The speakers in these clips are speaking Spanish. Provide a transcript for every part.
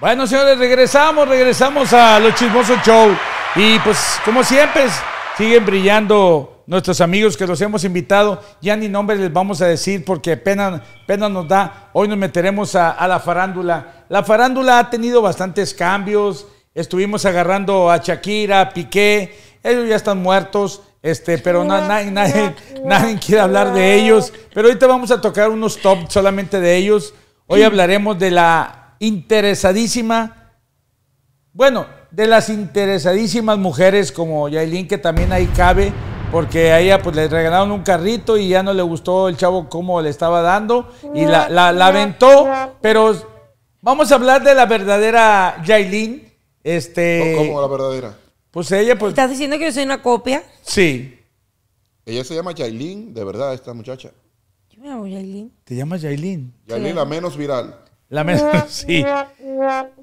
Bueno, señores, regresamos, regresamos a Los Chismosos Show. Y pues, como siempre, siguen brillando nuestros amigos que los hemos invitado. Ya ni nombre les vamos a decir porque pena, pena nos da. Hoy nos meteremos a, la farándula. La farándula ha tenido bastantes cambios. Estuvimos agarrando a Shakira, a Piqué. Ellos ya están muertos. Este, pero nadie, nadie quiere hablar de ellos. Pero ahorita vamos a tocar unos top solamente de ellos. Hoy hablaremos de la interesadísima, bueno, de las interesadísimas mujeres como Yailin, que también ahí cabe, porque a ella pues le regalaron un carrito y ya no le gustó el chavo cómo le estaba dando y la, la, aventó, pero vamos a hablar de la verdadera Yailin. Este, ¿Cómo la verdadera? Pues ella pues... ¿Estás diciendo que yo soy una copia? Sí. Ella se llama Yailin, de verdad, esta muchacha. Yo me llamo Jailin. ¿Te llamas Yailin? Yailin, la menos viral. La menos, sí.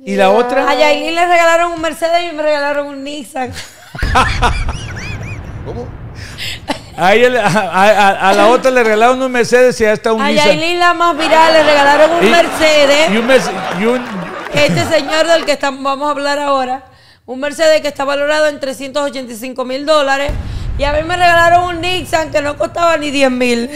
Y la otra. A Yailin le regalaron un Mercedes y me regalaron un Nissan. ¿Cómo? A, la otra le regalaron un Mercedes y hasta un Nissan. A Yailin la más viral le regalaron un Mercedes. Y un, Este señor del que estamos, vamos a hablar ahora, un Mercedes que está valorado en 385 mil dólares. Y a mí me regalaron un Nixon que no costaba ni 10 mil.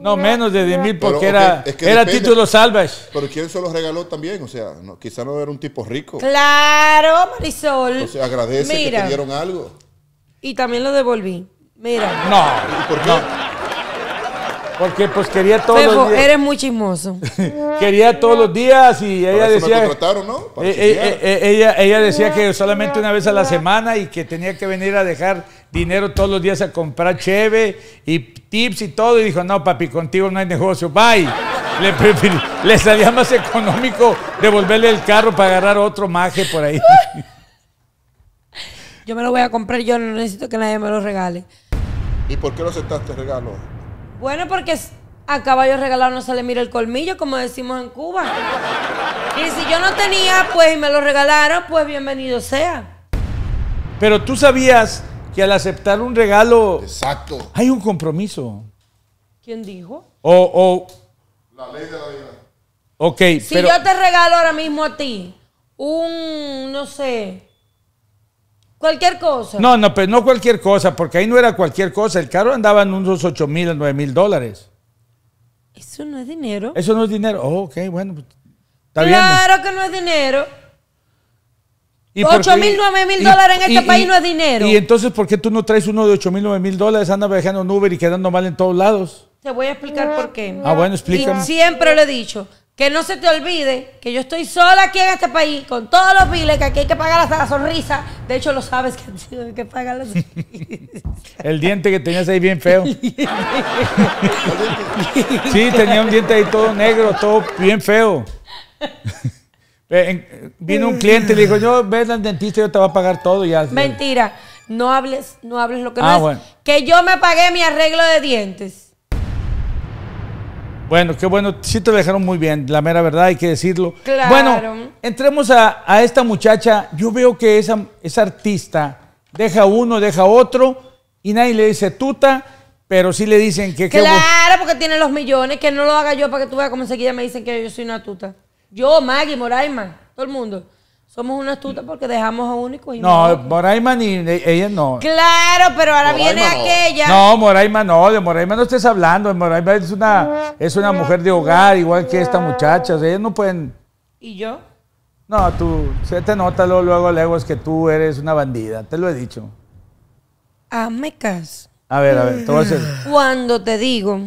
No, menos de 10 mil porque era, era título salvage. Pero ¿quién se los regaló también? O sea, no, quizá no era un tipo rico. Claro, Marisol. sea, agradece que te dieron algo. Y también lo devolví. Mira. No. por qué? Porque pues quería todos los días. eres muy chismoso. quería todos los días y ella Me contrataron, ¿no? Eh, eh, eh, ella, ella decía que solamente una vez a la semana y que tenía que venir a dejar dinero todos los días a comprar cheve y tips y todo. Y dijo, no, papi, contigo no hay negocio, bye. Le, salía más económico devolverle el carro para agarrar otro maje por ahí. Yo me lo voy a comprar, yo no necesito que nadie me lo regale. ¿Y por qué lo aceptaste regalo? Bueno, porque a caballo regalado no se mira el colmillo, como decimos en Cuba. Y si yo no tenía, pues, y me lo regalaron, pues bienvenido sea. Pero tú sabías que al aceptar un regalo Exacto. hay un compromiso. ¿Quién dijo? O, o la ley de la vida. Ok, si yo te regalo ahora mismo a ti un, no sé, cualquier cosa. No, no, pero pues no cualquier cosa, porque ahí no era cualquier cosa. El carro andaba en unos 8 mil 9 mil dólares. Eso no es dinero. Eso no es dinero. Oh, ok, bueno. Pues, está pues. claro que no es dinero. 8 mil, 9 mil dólares en este país no es dinero. Y entonces, ¿por qué tú no traes uno de 8 mil, 9 mil dólares? Anda viajando en Uber y quedando mal en todos lados. Te voy a explicar por qué. Ah, bueno, explícame. siempre lo he dicho. Que no se te olvide que yo estoy sola aquí en este país con todos los biles que aquí hay que pagar hasta la sonrisa. De hecho, lo sabes que que pagar la sonrisa. El diente que tenías ahí bien feo. sí, tenía un diente ahí todo negro, todo bien feo. Eh, vino un cliente y le dijo, yo ves al dentista, yo te voy a pagar todo y ya. Mentira, no hables, no hables lo que me ah, no Que yo me pagué mi arreglo de dientes. Bueno, qué bueno, sí te lo dejaron muy bien, la mera verdad, hay que decirlo. Claro. Bueno, entremos a, esta muchacha. Yo veo que esa, esa artista deja uno, deja otro, y nadie le dice tuta, pero sí le dicen que... Claro, porque tiene los millones, que no lo haga yo para que tú veas cómo enseguida me dicen que yo soy una tuta. Yo, Maggie, Moraima, todo el mundo. Somos una astuta porque dejamos a único y No, Moraima ni ella no. Claro, pero ahora viene aquella. No, Moraima no, de Moraima no estés hablando. Moraima es una, es una mujer de hogar, igual que esta muchacha. ellas no pueden. ¿Y yo? No, tú, se te nota luego, luego, es que tú eres una bandida, te lo he dicho. amecas A ver, a ver, te Cuando te digo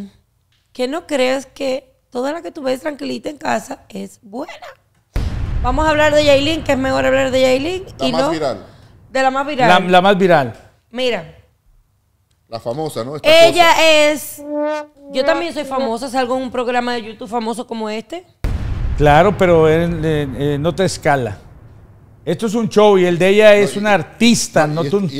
que no crees que Toda la que tú ves tranquilita en casa es buena. Vamos a hablar de Yailin, que es mejor hablar de Yailin. La más viral. De la más viral. La, más viral. Mira. La famosa, ¿no? ella es. Yo también soy famosa, salgo en un programa de YouTube famoso como este. Claro, pero eh, no te escala. Esto es un show y el de ella es una artista, no, y,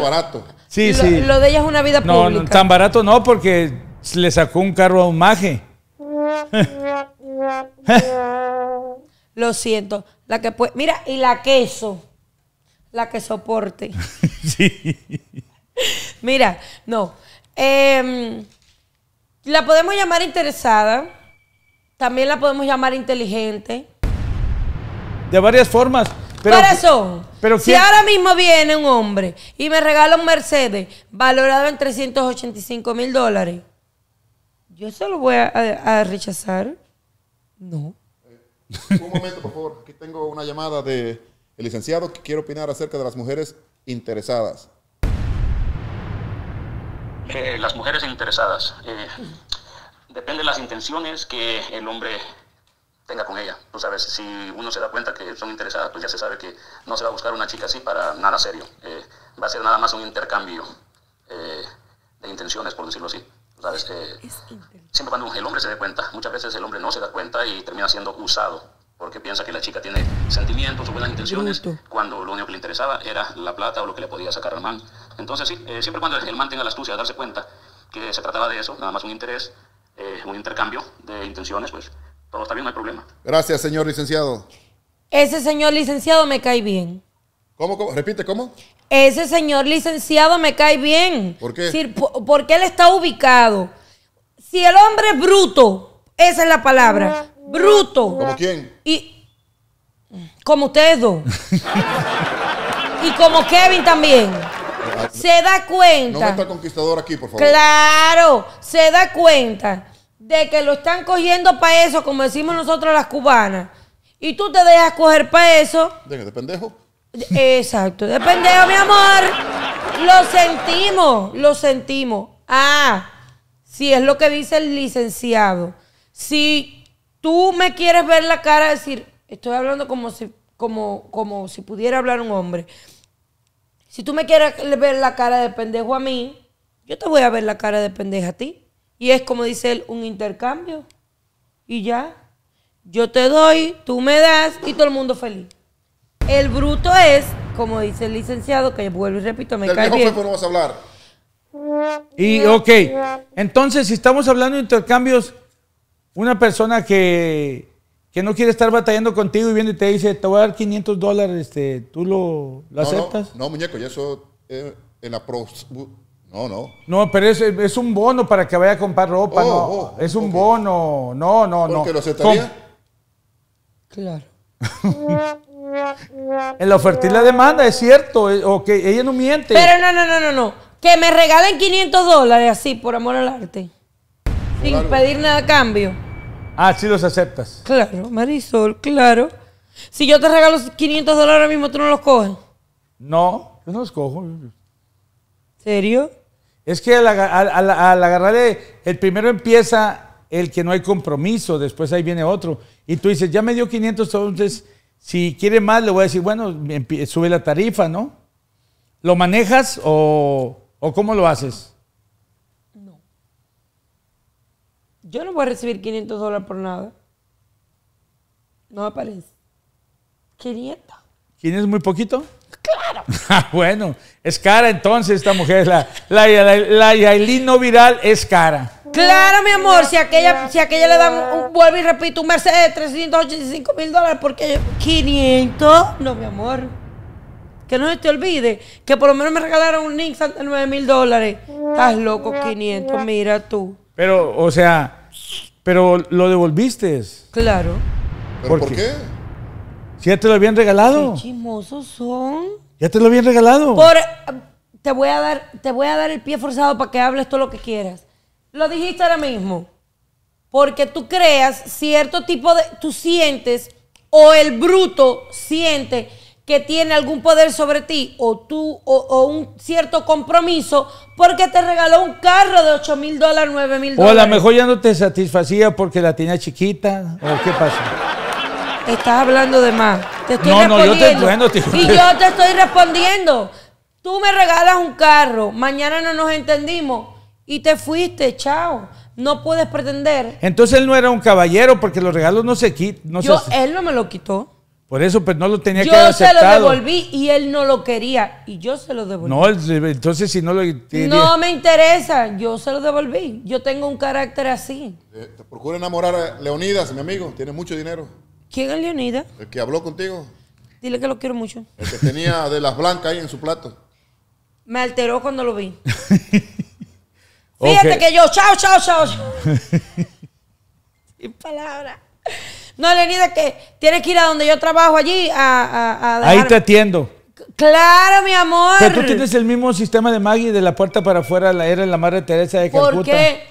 barato. Sí, sí. Lo de ella es una vida pública. No, tan barato no, porque le sacó un carro a un maje. Lo siento. La que puede, mira, y la queso. La que soporte. Mira, no. Em, la podemos llamar interesada. También la podemos llamar inteligente. De varias formas. Pero, eso pero si ahora mismo viene un hombre y me regala un Mercedes valorado en 385 mil dólares, yo se lo voy a, rechazar. No. Eh, un momento, por favor. Aquí tengo una llamada de el licenciado que quiere opinar acerca de las mujeres interesadas. Eh, las mujeres interesadas. Eh, depende de las intenciones que el hombre tenga con ella. Tú sabes, si uno se da cuenta que son interesadas, pues ya se sabe que no se va a buscar una chica así para nada serio. va a ser nada más un intercambio de intenciones, por decirlo así siempre cuando el hombre se dé cuenta, muchas veces el hombre no se da cuenta y termina siendo usado porque piensa que la chica tiene sentimientos o buenas intenciones cuando lo único que le interesaba era la plata o lo que le podía sacar al man. Entonces sí, eh, siempre cuando el man tenga la astucia de darse cuenta que se trataba de eso, nada más un interés, eh, un intercambio de intenciones, pues todo está bien, no hay problema. Gracias, señor licenciado. Ese señor licenciado me cae bien. ¿Cómo, cómo? Repite, ¿cómo? Ese señor licenciado me cae bien. ¿Por qué? porque él está ubicado. Si el hombre es bruto, esa es la palabra, bruto. ¿Como quién? Y como ustedes dos. y como Kevin también. Se da cuenta. No está conquistador aquí, por favor. Claro, se da cuenta de que lo están cogiendo para eso, como decimos nosotros las cubanas. Y tú te dejas coger para eso. de pendejo. Exacto, de pendejo, mi amor. Lo sentimos, lo sentimos. Ah, si es lo que dice el licenciado. Si tú me quieres ver la cara, decir, estoy hablando como si, como, como si pudiera hablar un hombre. Si tú me quieres ver la cara de pendejo a mí, yo te voy a ver la cara de pendejo a ti. Y es como dice él, un intercambio. Y ya. Yo te doy, tú me das y todo el mundo feliz. El bruto es, como dice el licenciado, que vuelvo y repito, me cae bien. no vas a hablar. Y ok, entonces si estamos hablando de intercambios, una persona que, que no quiere estar batallando contigo y viene y te dice, te voy a dar 500 dólares, este, ¿tú lo, aceptas? No, muñeco, ya eso eh, en la No, no. No, pero es, un bono para que vaya a comprar ropa, oh, no. Oh, oh, es un bono, no, no, no. qué lo aceptaría? claro. En la oferta y la demanda, es cierto. O que ella no miente. Pero no, no, no, no, no. Que me regalen 500 dólares así, por amor al arte. Sin pedir nada a cambio. Ah, sí los aceptas. Claro, Marisol, claro. Si yo te regalo 500 dólares ahora mismo, ¿tú no los coges? No, yo no los cojo. ¿Serio? Es que al, al, agarrarle, el primero empieza el que no hay compromiso, después ahí viene otro. Y tú dices, ya me dio 500, entonces si quiere más, le voy a decir, bueno, sube la tarifa, ¿no? ¿Lo manejas o, cómo lo haces? No. Yo no voy a recibir 500 dólares por nada. No aparece. parece. 500. quién es muy poquito? Claro. Ah, bueno, es cara entonces esta mujer. La, la, no viral es cara. Claro, mi amor, si aquella, si aquella le dan, un, vuelvo y repito, un Mercedes de 385 mil dólares, porque 500, no, mi amor. Que no se te olvide que por lo menos me regalaron un Nissan de 9 mil dólares. Estás loco, 500, mira tú. Pero, o sea, pero lo devolviste. Claro. ¿Pero ¿Por, qué? Si ya te lo habían regalado. Qué chismosos son. Ya te lo habían regalado. Por, eh, te voy a dar, te voy a dar el pie forzado para que hables todo lo que quieras. Lo dijiste ahora mismo. Porque tú creas cierto tipo de... Tú sientes o el bruto siente que tiene algún poder sobre ti o tú o, un cierto compromiso porque te regaló un carro de 8 mil dólares, 9 mil dólares. O a lo mejor ya no te satisfacía porque la tenía chiquita o qué pasó. Estás hablando de más. Te no, No, yo te, bueno, Y yo te estoy respondiendo. Tú me regalas un carro, mañana no nos entendimos y te fuiste, chao. No puedes pretender. Entonces él no era un caballero porque los regalos no se quitan. Yo, él no me lo quitó. Por eso, pues no lo tenía que haber Yo se lo devolví y él no lo quería. Y yo se lo devolví. No, entonces si no lo No me interesa. Yo se lo devolví. Yo tengo un carácter así. Eh, te procura enamorar a Leonidas, mi amigo. Tiene mucho dinero. ¿Quién es Leonidas? El que habló contigo. Dile que lo quiero mucho. El que tenía de las blancas ahí en su plato. Me alteró cuando lo vi. Fíjate que yo, chao, chao, chao. Sin palabra. No, Lenida que tienes que ir a donde yo trabajo allí a, Ahí te atiendo. Claro, mi amor. Pero tú tienes el mismo sistema de Maggie de la puerta para afuera, la era la madre Teresa de Calcuta. ¿Por qué?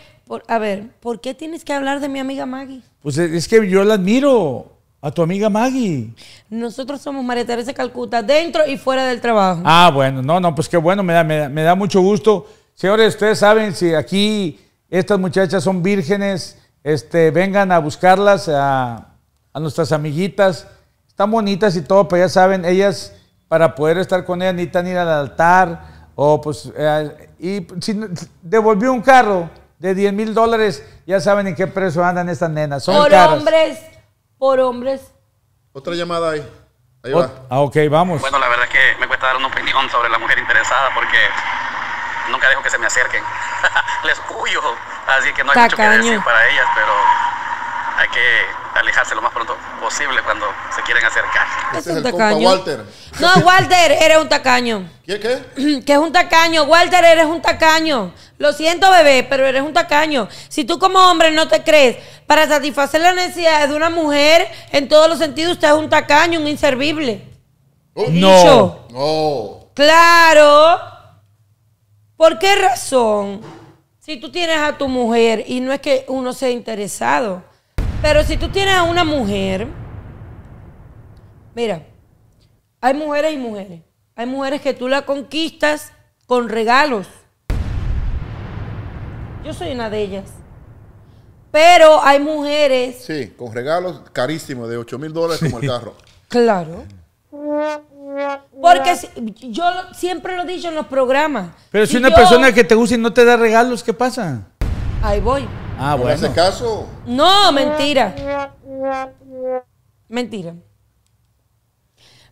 a ver, ¿por qué tienes que hablar de mi amiga Maggie? Pues es que yo la admiro. A tu amiga Maggie. Nosotros somos María Teresa de Calcuta, dentro y fuera del trabajo. Ah, bueno, no, no, pues qué bueno, me da mucho gusto Señores, ustedes saben si aquí estas muchachas son vírgenes, este, vengan a buscarlas, a, nuestras amiguitas. Están bonitas y todo, pero ya saben, ellas para poder estar con ellas necesitan ir al altar. O pues, eh, y si devolvió un carro de 10 mil dólares, ya saben en qué precio andan estas nenas. por hombres, por hombres. Otra llamada ahí. Ah, ok, vamos. Bueno, la verdad es que me cuesta dar una opinión sobre la mujer interesada porque nunca dejo que se me acerquen. Les huyo, así que no hay mucho que decir para ellas, pero hay que alejarse lo más pronto posible cuando se quieren acercar. es, un tacaño. Walter. No, Walter, eres un tacaño. ¿Qué qué? Que es un tacaño. Walter, eres un tacaño. Lo siento, bebé, pero eres un tacaño. Si tú como hombre no te crees para satisfacer las necesidades de una mujer, en todos los sentidos usted es un tacaño, un inservible. no. Oh. No. Claro. ¿Por qué razón? Si tú tienes a tu mujer, y no es que uno sea interesado, pero si tú tienes a una mujer, mira, hay mujeres y mujeres. Hay mujeres que tú la conquistas con regalos. Yo soy una de ellas. Pero hay mujeres. Sí, con regalos carísimos de 8 mil dólares como el carro. Claro. Porque yo siempre lo he dicho en los programas. Pero si, una persona que te gusta y no te da regalos, ¿qué pasa? Ahí voy. Ah, bueno. En ese caso. No, mentira. Mentira.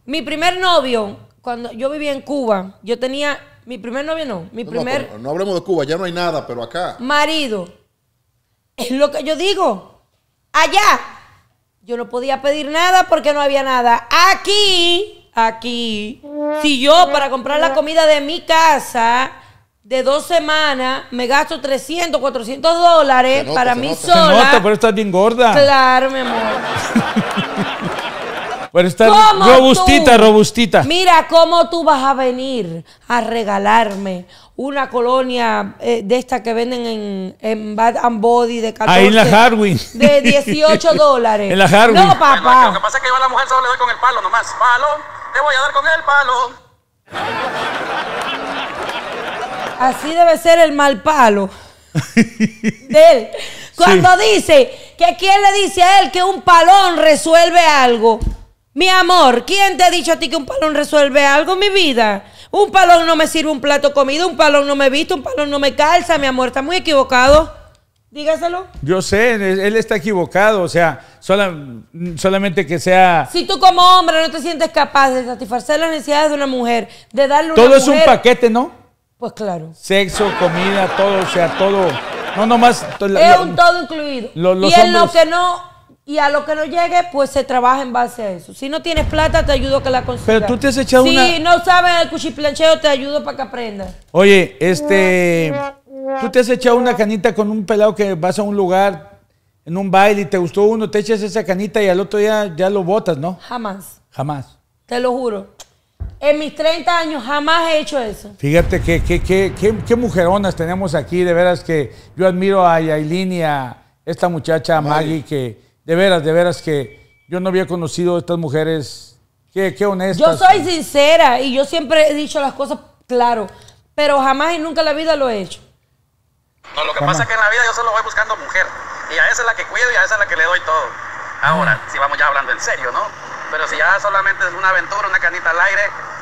Mi primer novio, cuando yo vivía en Cuba, yo tenía. Mi primer novio no. Mi primer. no hablemos de Cuba, ya no hay nada, pero acá. Marido. Es lo que yo digo. Allá. Yo no podía pedir nada porque no había nada. Aquí aquí, si yo para comprar la comida de mi casa de dos semanas me gasto 300, 400 dólares para mí sola. Se nota, pero estás bien gorda. Claro, mi amor. Bueno, está robustita, robustita. Mira cómo tú vas a venir a regalarme una colonia eh, de esta que venden en, en Bad and Body de 14. Ahí en la Harwin. De 18 dólares. en la Harwin. No, papá. Lo que pasa es que yo a la mujer solo le doy con el palo nomás. Palo, te voy a dar con el palo. Así debe ser el mal palo. de él. Cuando dice que quien le dice a él que un palón resuelve algo. Mi amor, ¿quién te ha dicho a ti que un palón resuelve algo en mi vida? Un palón no me sirve un plato comido, un palón no me visto, un palón no me calza, mi amor, está muy equivocado. Dígaselo. Yo sé, él está equivocado, o sea, solamente que sea... Si tú como hombre no te sientes capaz de satisfacer las necesidades de una mujer, de darle una Todo es un paquete, ¿no? Pues claro. Sexo, comida, todo, o sea, todo... No, nomás... Es un todo incluido. y él lo que no y a lo que no llegue, pues se trabaja en base a eso. Si no tienes plata, te ayudo a que la consigas. Pero tú te has echado una... Si no sabes el cuchiplancheo, te ayudo para que aprendas. Oye, este... Tú te has echado una canita con un pelado que vas a un lugar, en un baile, y te gustó uno, te echas esa canita y al otro día ya lo botas, ¿no? Jamás. Jamás. Te lo juro. En mis 30 años jamás he hecho eso. Fíjate que, mujeronas tenemos aquí, de veras que yo admiro a Yailin y a esta muchacha Maggie que de veras, de veras que yo no había conocido a estas mujeres. Qué, honesta. honestas. Yo soy sincera y yo siempre he dicho las cosas claro, pero jamás y nunca en la vida lo he hecho. No, lo que pasa es que en la vida yo solo voy buscando mujer. Y a esa es la que cuido y a esa es la que le doy todo. Ahora, si vamos ya hablando en serio, ¿no? Pero si ya solamente es una aventura, una canita al aire,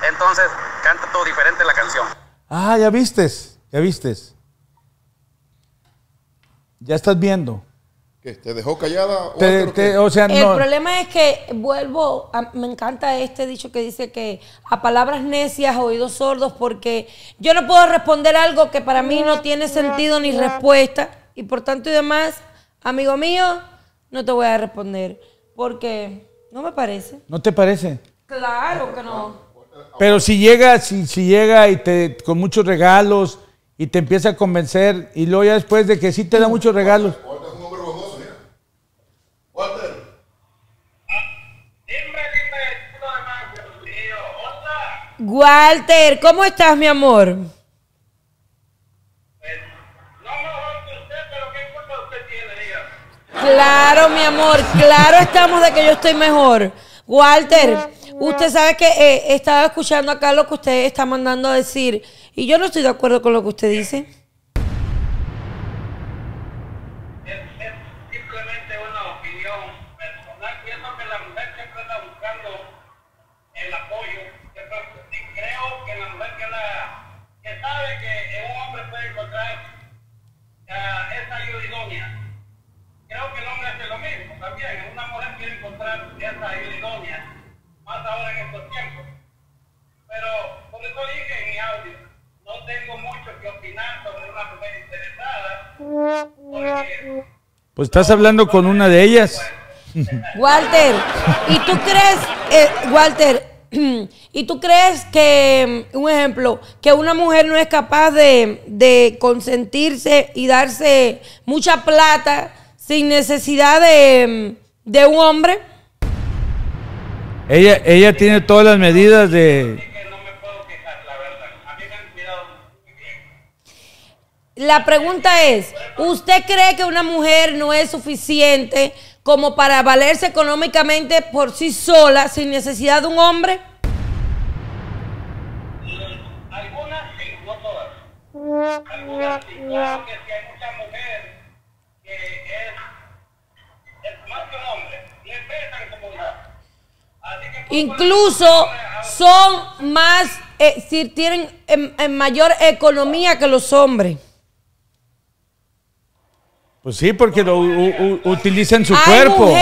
entonces canta todo diferente la canción. Ah, ya vistes, ya vistes. Ya estás viendo que ¿Te dejó callada? o sea, el problema es que vuelvo, me encanta este dicho que dice que a palabras necias, oídos sordos, porque yo no puedo responder algo que para mí no tiene sentido ni respuesta. Y por tanto y demás, amigo mío, no te voy a responder. Porque no me parece. ¿No te parece? Claro que no. Pero si llega, si, si llega y te con muchos regalos y te empieza a convencer y luego ya después de que sí te da muchos regalos. Walter, ¿cómo estás, mi amor? Claro, mi amor, claro estamos de que yo estoy mejor. Walter, usted sabe que eh, estaba escuchando acá lo que usted está mandando a decir y yo no estoy de acuerdo con lo que usted dice. también una mujer quiere encontrar esa idónea, más ahora en estos tiempos. Pero, por eso dije en mi audio, no tengo mucho que opinar sobre una mujer interesada, porque... Pues estás hablando con una de ellas. Walter, ¿y tú crees, eh, Walter, ¿Y tú crees que, un ejemplo, que una mujer no es capaz de, de, consentirse y darse mucha plata sin necesidad de, un hombre. Ella, ella tiene todas las medidas de... La pregunta es, ¿usted cree que una mujer no es suficiente como para valerse económicamente por sí sola sin necesidad de un hombre? sí, Incluso son más, eh, tienen en, em, em, mayor economía que los hombres. Pues sí, porque lo, utilizan su cuerpo.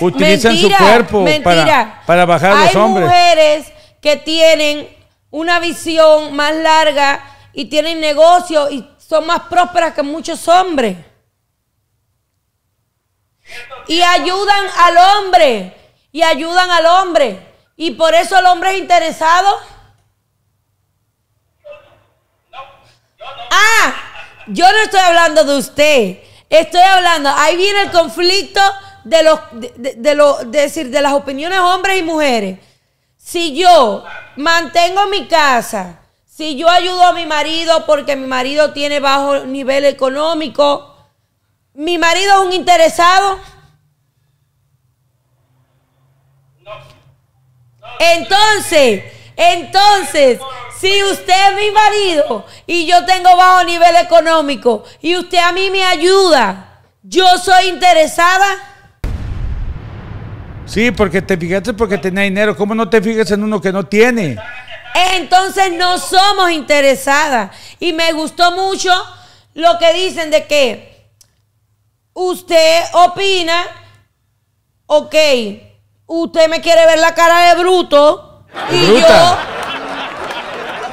utilizan su cuerpo para, para, bajar los hombres. Hay mujeres que tienen una visión más larga y tienen negocio y son más prósperas que muchos hombres y ayudan al hombre. Y ayudan al hombre. Y por eso el hombre es interesado. Ah, yo no estoy hablando de usted. Estoy hablando, ahí viene el conflicto de los, de, decir, de las opiniones hombres y mujeres. Si yo mantengo mi casa, si yo ayudo a mi marido porque mi marido tiene bajo nivel económico, mi marido es un interesado. Entonces, entonces, si usted es mi marido y yo tengo bajo nivel económico y usted a mí me ayuda, ¿yo soy interesada? Sí, porque te fijaste porque tenía dinero. ¿Cómo no te fijas en uno que no tiene? Entonces no somos interesadas. Y me gustó mucho lo que dicen de que usted opina, ok, Usted me quiere ver la cara de bruto y yo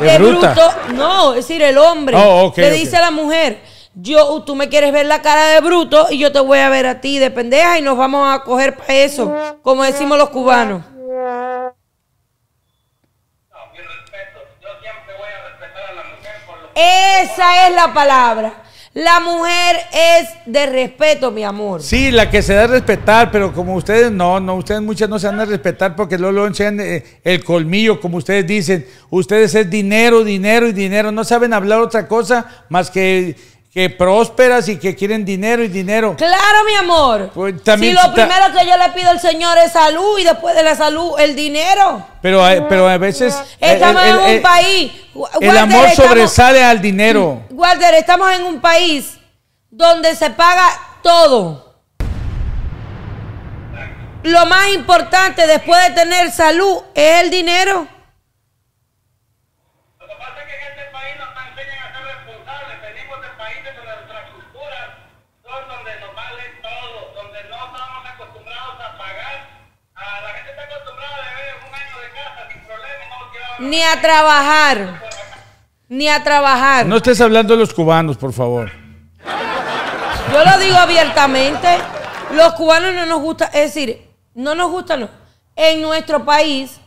de, bruto, no, es decir, el hombre Se oh, dice a la mujer, yo, tú me quieres ver la cara de bruto y yo te voy a ver a ti de pendeja y nos vamos a coger para eso, como decimos los cubanos. Esa es la palabra. La mujer es de respeto, mi amor. Sí, la que se da a respetar, pero como ustedes no, no, ustedes muchas no se dan a respetar porque luego enseñan eh, el colmillo, como ustedes dicen. Ustedes es dinero, dinero y dinero. No saben hablar otra cosa más que que prósperas y que quieren dinero y dinero. Claro, mi amor. Pues, si lo primero que yo le pido al Señor es salud y después de la salud, el dinero. Pero, pero a veces... Eh, estamos en un país... el amor sobresale al dinero. Walter, mm, estamos en un país donde se paga todo. Lo más importante después de tener salud es el dinero. Ni a trabajar. Ni a trabajar. No estés hablando de los cubanos, por favor. Yo lo digo abiertamente. Los cubanos no nos gusta, es decir, no nos gusta, En nuestro país,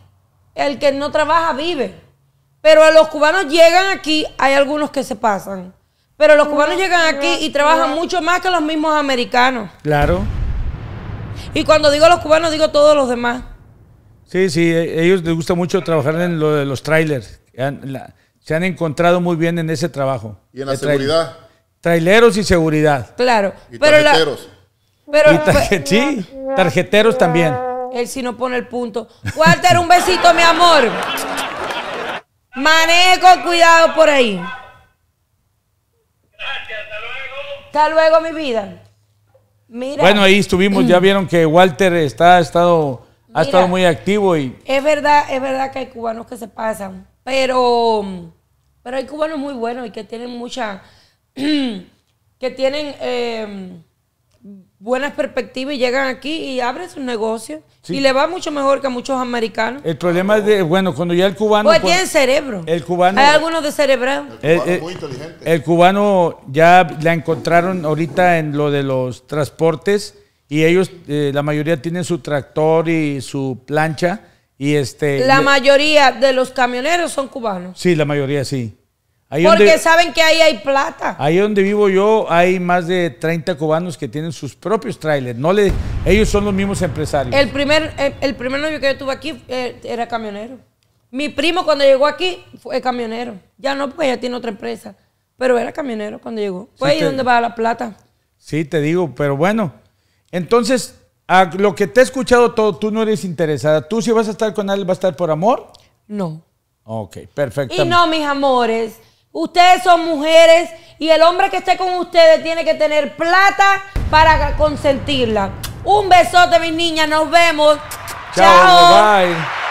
el que no trabaja vive. Pero a los cubanos llegan aquí, hay algunos que se pasan. Pero los cubanos llegan aquí y trabajan mucho más que los mismos americanos. Claro. Y cuando digo los cubanos, digo todos los demás. Sí, sí, e, ellos les gusta mucho trabajar en lo de los trailers. se han encontrado muy bien en ese trabajo. ¿Y en la seguridad? traileros y seguridad. Claro. Y pero tarjeteros. Pues, sí, tarjeteros también. Él sí no pone el punto. Walter, un besito, mi amor. Manejo, cuidado por ahí. Gracias, hasta luego. Hasta luego, mi vida. Mira. Bueno, ahí estuvimos, ya vieron que Walter está ha estado ha estado muy activo y... Es verdad, es verdad que hay cubanos que se pasan, pero, pero hay cubanos muy buenos y que tienen mucha... que tienen em, buenas perspectivas y llegan aquí y abren sus negocios. Y le va mucho mejor que a muchos americanos. El problema es de, bueno, cuando ya el cubano... Pues tienen cerebro. El cubano... Hay algunos de cerebro. El cubano muy inteligente. El cubano ya la encontraron ahorita en lo de los transportes y ellos, eh, la mayoría tienen su tractor y su plancha. Y este, la mayoría de los camioneros son cubanos. Sí, la mayoría sí. Porque saben que ahí hay plata. Ahí donde vivo yo hay más de 30 cubanos que tienen sus propios trailers. No le, ellos son los mismos empresarios. El primer, el, novio que yo tuve aquí eh, era camionero. Mi primo cuando llegó aquí fue eh, camionero. Ya no porque ya tiene otra empresa. Pero era camionero cuando llegó. Fue ahí donde va la plata. Sí, te digo, pero bueno. Entonces, a lo que te he escuchado todo, tú no eres interesada. ¿Tú si vas a estar con alguien, va a estar por amor? No. Ok, perfecto. Y no, mis amores, ustedes son mujeres y el hombre que esté con ustedes tiene que tener plata para consentirla. Un besote, mis niñas, nos vemos. Chao. Chao. Bye.